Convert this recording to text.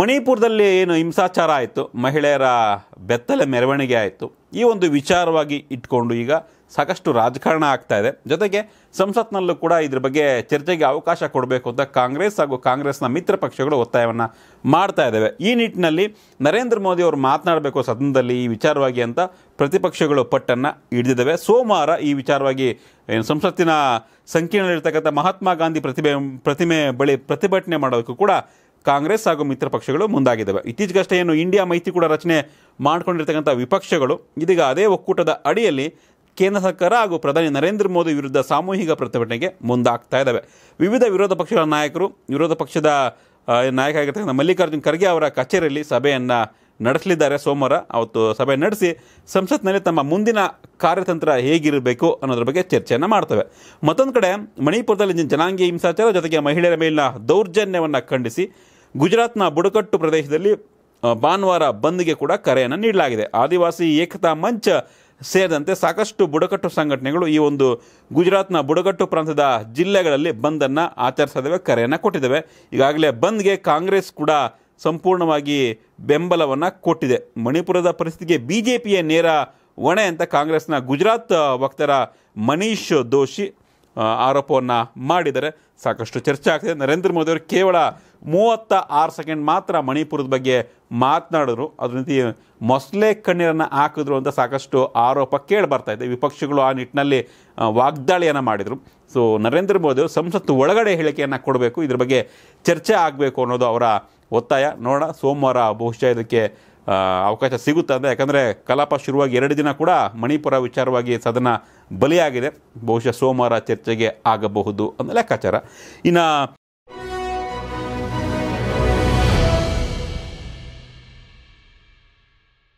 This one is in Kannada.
ಮಣಿಪುರದಲ್ಲಿ ಏನು ಹಿಂಸಾಚಾರ ಆಯಿತು ಮಹಿಳೆಯರ ಬೆತ್ತಲೆ ಮೆರವಣಿಗೆ ಆಯಿತು ಈ ಒಂದು ವಿಚಾರವಾಗಿ ಇಟ್ಕೊಂಡು ಈಗ ಸಾಕಷ್ಟು ರಾಜಕಾರಣ ಆಗ್ತಾ ಇದೆ ಜೊತೆಗೆ ಸಂಸತ್ನಲ್ಲೂ ಕೂಡ ಇದ್ರ ಬಗ್ಗೆ ಚರ್ಚೆಗೆ ಅವಕಾಶ ಕೊಡಬೇಕು ಅಂತ ಕಾಂಗ್ರೆಸ್ ಹಾಗೂ ಕಾಂಗ್ರೆಸ್ನ ಮಿತ್ರ ಪಕ್ಷಗಳು ಒತ್ತಾಯವನ್ನು ಮಾಡ್ತಾ ಇದ್ದಾವೆ ಈ ನಿಟ್ಟಿನಲ್ಲಿ ನರೇಂದ್ರ ಮೋದಿ ಅವರು ಮಾತನಾಡಬೇಕು ಸದನದಲ್ಲಿ ಈ ವಿಚಾರವಾಗಿ ಅಂತ ಪ್ರತಿಪಕ್ಷಗಳು ಪಟ್ಟನ್ನು ಹಿಡಿದಿದ್ದಾವೆ ಸೋಮವಾರ ಈ ವಿಚಾರವಾಗಿ ಸಂಸತ್ತಿನ ಸಂಕೀರ್ಣದಲ್ಲಿರ್ತಕ್ಕಂಥ ಮಹಾತ್ಮ ಗಾಂಧಿ ಪ್ರತಿಭೆ ಪ್ರತಿಮೆ ಬಳಿ ಪ್ರತಿಭಟನೆ ಮಾಡೋದಕ್ಕೂ ಕೂಡ ಕಾಂಗ್ರೆಸ್ ಹಾಗೂ ಮಿತ್ರ ಪಕ್ಷಗಳು ಮುಂದಾಗಿದ್ದಾವೆ ಇತ್ತೀಚೆಗಷ್ಟೇ ಏನು ಇಂಡಿಯಾ ಕೂಡ ರಚನೆ ಮಾಡಿಕೊಂಡಿರ್ತಕ್ಕಂಥ ವಿಪಕ್ಷಗಳು ಇದೀಗ ಅದೇ ಒಕ್ಕೂಟದ ಅಡಿಯಲ್ಲಿ ಕೇಂದ್ರ ಸರ್ಕಾರ ಹಾಗೂ ಪ್ರಧಾನಿ ನರೇಂದ್ರ ಮೋದಿ ವಿರುದ್ಧ ಸಾಮೂಹಿಕ ಪ್ರತಿಭಟನೆಗೆ ಮುಂದಾಗ್ತಾ ಇದ್ದಾವೆ ವಿವಿಧ ವಿರೋಧ ಪಕ್ಷಗಳ ನಾಯಕರು ವಿರೋಧ ಪಕ್ಷದ ನಾಯಕ ಆಗಿರ್ತಕ್ಕಂಥ ಮಲ್ಲಿಕಾರ್ಜುನ್ ಖರ್ಗೆ ಅವರ ಕಚೇರಿಯಲ್ಲಿ ಸಭೆಯನ್ನು ನಡೆಸಲಿದ್ದಾರೆ ಸೋಮವಾರ ಅವತ್ತು ಸಭೆ ನಡೆಸಿ ಸಂಸತ್ನಲ್ಲಿ ತಮ್ಮ ಮುಂದಿನ ಕಾರ್ಯತಂತ್ರ ಹೇಗಿರಬೇಕು ಅನ್ನೋದ್ರ ಬಗ್ಗೆ ಚರ್ಚೆಯನ್ನು ಮಾಡ್ತವೆ ಮತ್ತೊಂದು ಕಡೆ ಮಣಿಪುರದಲ್ಲಿ ಜನಾಂಗೀಯ ಹಿಂಸಾಚಾರ ಜೊತೆಗೆ ಮಹಿಳೆಯರ ಮೇಲಿನ ದೌರ್ಜನ್ಯವನ್ನು ಖಂಡಿಸಿ ಗುಜರಾತ್ನ ಬುಡಕಟ್ಟು ಪ್ರದೇಶದಲ್ಲಿ ಭಾನುವಾರ ಬಂದ್ಗೆ ಕೂಡ ಕರೆಯನ್ನು ನೀಡಲಾಗಿದೆ ಆದಿವಾಸಿ ಏಕತಾ ಮಂಚ ಸೇರಿದಂತೆ ಸಾಕಷ್ಟು ಬುಡಕಟ್ಟು ಸಂಘಟನೆಗಳು ಈ ಒಂದು ಗುಜರಾತ್ನ ಬುಡಕಟ್ಟು ಪ್ರಾಂತದ ಜಿಲ್ಲೆಗಳಲ್ಲಿ ಬಂದನ್ನು ಆಚರಿಸಿದವೆ ಕರೆಯನ್ನು ಕೊಟ್ಟಿದ್ದಾವೆ ಈಗಾಗಲೇ ಬಂದ್ಗೆ ಕಾಂಗ್ರೆಸ್ ಕೂಡ ಸಂಪೂರ್ಣವಾಗಿ ಬೆಂಬಲವನ್ನು ಕೊಟ್ಟಿದೆ ಮಣಿಪುರದ ಪರಿಸ್ಥಿತಿಗೆ ಬಿ ಜೆ ನೇರ ಹೊಣೆ ಅಂತ ಕಾಂಗ್ರೆಸ್ನ ಗುಜರಾತ್ ವಕ್ತಾರ ಮನೀಶ್ ದೋಷಿ ಆರೋಪವನ್ನು ಮಾಡಿದರೆ ಸಾಕಷ್ಟು ಚರ್ಚೆ ಆಗ್ತಿದೆ ನರೇಂದ್ರ ಅವರು ಕೇವಲ ಮೂವತ್ತ ಆರು ಸೆಕೆಂಡ್ ಮಾತ್ರ ಮಣಿಪುರದ ಬಗ್ಗೆ ಮಾತನಾಡಿದ್ರು ಅದ್ರ ರೀತಿ ಮೊಸಳೆ ಕಣ್ಣೀರನ್ನು ಹಾಕಿದ್ರು ಅಂತ ಸಾಕಷ್ಟು ಆರೋಪ ಕೇಳಿ ಬರ್ತಾ ಇದೆ ವಿಪಕ್ಷಗಳು ಆ ನಿಟ್ಟಿನಲ್ಲಿ ವಾಗ್ದಾಳಿಯನ್ನು ಮಾಡಿದರು ಸೊ ನರೇಂದ್ರ ಮೋದಿಯವರು ಸಂಸತ್ತು ಒಳಗಡೆ ಹೇಳಿಕೆಯನ್ನು ಕೊಡಬೇಕು ಇದ್ರ ಬಗ್ಗೆ ಚರ್ಚೆ ಆಗಬೇಕು ಅನ್ನೋದು ಅವರ ಒತ್ತಾಯ ನೋಡೋಣ ಸೋಮವಾರ ಬಹುಶಃ ಇದಕ್ಕೆ ಅವಕಾಶ ಸಿಗುತ್ತೆ ಅಂದರೆ ಯಾಕಂದರೆ ಕಲಾಪ ಶುರುವಾಗಿ ಎರಡು ದಿನ ಕೂಡ ಮಣಿಪುರ ವಿಚಾರವಾಗಿ ಸದನ ಬಲಿಯಾಗಿದೆ ಬಹುಶಃ ಸೋಮವಾರ ಚರ್ಚೆಗೆ ಆಗಬಹುದು ಅನ್ನೋ ಲೆಕ್ಕಾಚಾರ ಇನ್ನು